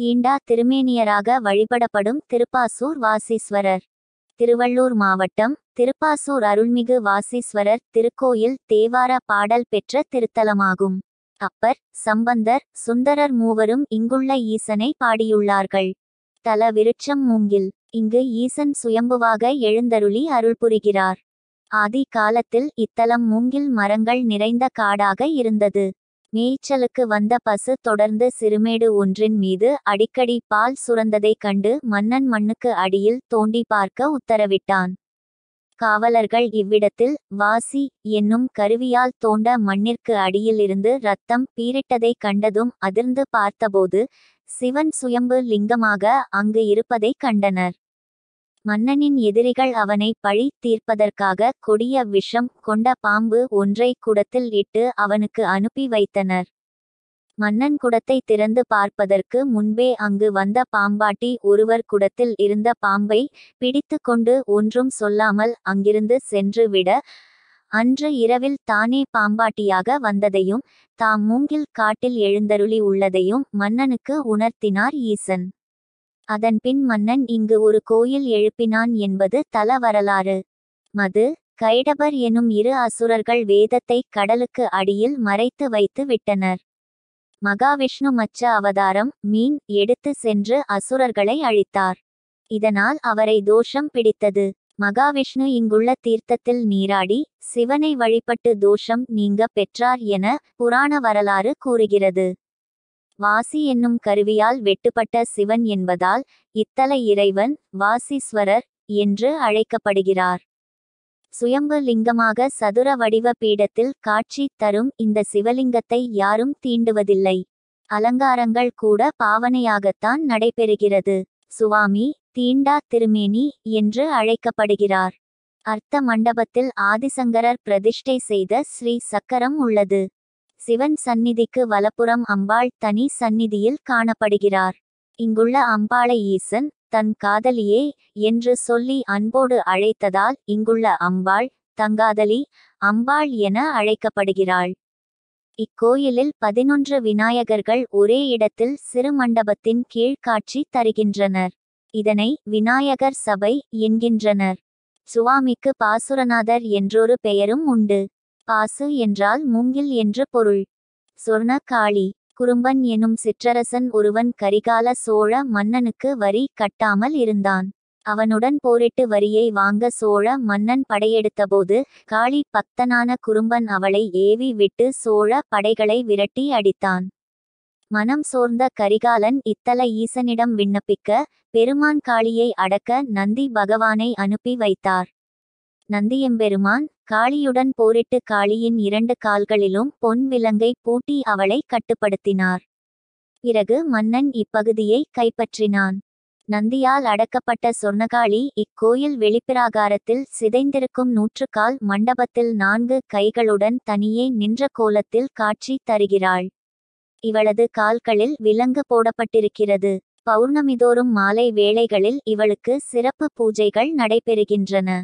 தீண்டா திருமேனியராக வழிபடப்படும் திருப்பாசூர் வாசீஸ்வரர் திருவள்ளூர் மாவட்டம் திருப்பாசூர் அருள்மிகு வாசீஸ்வரர் திருக்கோயில் தேவார பாடல் பெற்ற திருத்தலமாகும் அப்பர் சம்பந்தர் சுந்தரர் மூவரும் இங்குள்ள ஈசனை பாடியுள்ளார்கள் தல விருட்சம் மூங்கில் இங்கு ஈசன் சுயம்புவாக எழுந்தருளி அருள் புரிகிறார் ஆதி காலத்தில் இத்தலம் மூங்கில் மரங்கள் நிறைந்த காடாக இருந்தது நீச்சலுக்கு வந்த பசு தொடர்ந்து சிறுமேடு ஒன்றின் மீது அடிக்கடி பால் சுரந்ததைக் கண்டு மன்னன் மண்ணுக்கு அடியில் தோண்டி பார்க்க உத்தரவிட்டான் காவலர்கள் இவ்விடத்தில் வாசி என்னும் கருவியால் தோண்ட மண்ணிற்கு அடியிலிருந்து ரத்தம் பீரிட்டதைக் கண்டதும் அதிர்ந்து பார்த்தபோது சிவன் சுயம்பு லிங்கமாக அங்கு இருப்பதைக் கண்டனர் மன்னனின் எதிரிகள் அவனை பழி தீர்ப்பதற்காக கொடிய விஷம் கொண்ட பாம்பு ஒன்றை குடத்தில் இட்டு அவனுக்கு அனுப்பி வைத்தனர் மன்னன் குடத்தை திறந்து பார்ப்பதற்கு முன்பே அங்கு வந்த பாம்பாட்டி ஒருவர் குடத்தில் இருந்த பாம்பை பிடித்து கொண்டு ஒன்றும் சொல்லாமல் அங்கிருந்து சென்று விட அன்று இரவில் தானே பாம்பாட்டியாக வந்ததையும் தாம் மூங்கில் காட்டில் எழுந்தருளி உள்ளதையும் மன்னனுக்கு உணர்த்தினார் ஈசன் அதன்பின் மன்னன் இங்கு ஒரு கோயில் எழுப்பினான் என்பது தல வரலாறு மது கைடபர் எனும் இரு அசுரர்கள் வேதத்தை கடலுக்கு அடியில் மறைத்து வைத்து விட்டனர் மகாவிஷ்ணு மச்ச அவதாரம் மீன் எடுத்து சென்று அசுரர்களை அழித்தார் இதனால் அவரை தோஷம் பிடித்தது மகாவிஷ்ணு இங்குள்ள தீர்த்தத்தில் நீராடி சிவனை வழிபட்டு தோஷம் நீங்க பெற்றார் என புராண வரலாறு கூறுகிறது வாசி என்னும் கருவியால் வெட்டுப்பட்ட சிவன் என்பதால் இத்தல இறைவன் வாசீஸ்வரர் என்று அழைக்கப்படுகிறார் சுயம்பு லிங்கமாக சதுர வடிவ பீடத்தில் காட்சி தரும் இந்த சிவலிங்கத்தை யாரும் தீண்டுவதில்லை அலங்காரங்கள் கூட பாவனையாகத்தான் நடைபெறுகிறது சுவாமி தீண்டா திருமேனி என்று அழைக்கப்படுகிறார் அர்த்த மண்டபத்தில் ஆதிசங்கரர் பிரதிஷ்டை செய்த ஸ்ரீ சக்கரம் உள்ளது சிவன் சந்நிதிக்கு வலப்புறம் அம்பாள் தனி சந்நிதியில் காணப்படுகிறார் இங்குள்ள அம்பாளை ஈசன் தன் காதலியே என்று சொல்லி அன்போடு அழைத்ததால் இங்குள்ள அம்பாள் தங்காதலி அம்பாள் என அழைக்கப்படுகிறாள் இக்கோயிலில் பதினொன்று விநாயகர்கள் ஒரே இடத்தில் சிறு மண்டபத்தின் கீழ் காட்சி தருகின்றனர் இதனை விநாயகர் சபை என்கின்றனர் சுவாமிக்கு பாசுரநாதர் என்றொரு பெயரும் உண்டு பாசு என்றால் மூங்கில் என்று பொருள் சொர்ணக்காளி குறும்பன் எனும் சிற்றரசன் ஒருவன் கரிகால சோழ மன்னனுக்கு வரி கட்டாமல் இருந்தான் அவனுடன் போரிட்டு வரியை வாங்க சோழ மன்னன் படையெடுத்தபோது காளி பக்தனான குறும்பன் அவளை ஏவி விட்டு சோழ படைகளை விரட்டி அடித்தான் மனம் சோர்ந்த கரிகாலன் இத்தல ஈசனிடம் விண்ணப்பிக்க பெருமான் காளியை அடக்க நந்தி பகவானை அனுப்பி வைத்தார் நந்தியெம்பெருமான் காளியுடன் போரிட்டு காளியின் இரண்டு கால்களிலும் பொன் விலங்கை பூட்டி அவளை கட்டுப்படுத்தினார் பிறகு மன்னன் இப்பகுதியை கைப்பற்றினான் நந்தியால் அடக்கப்பட்ட சொர்ணகாளி இக்கோயில் வெளிப்பிராகாரத்தில் சிதைந்திருக்கும் நூற்றுக்கால் மண்டபத்தில் நான்கு கைகளுடன் தனியே நின்ற கோலத்தில் காட்சி தருகிறாள் இவளது கால்களில் விலங்கு போடப்பட்டிருக்கிறது பௌர்ணமிதோறும் மாலை வேளைகளில் இவளுக்கு சிறப்பு பூஜைகள் நடைபெறுகின்றன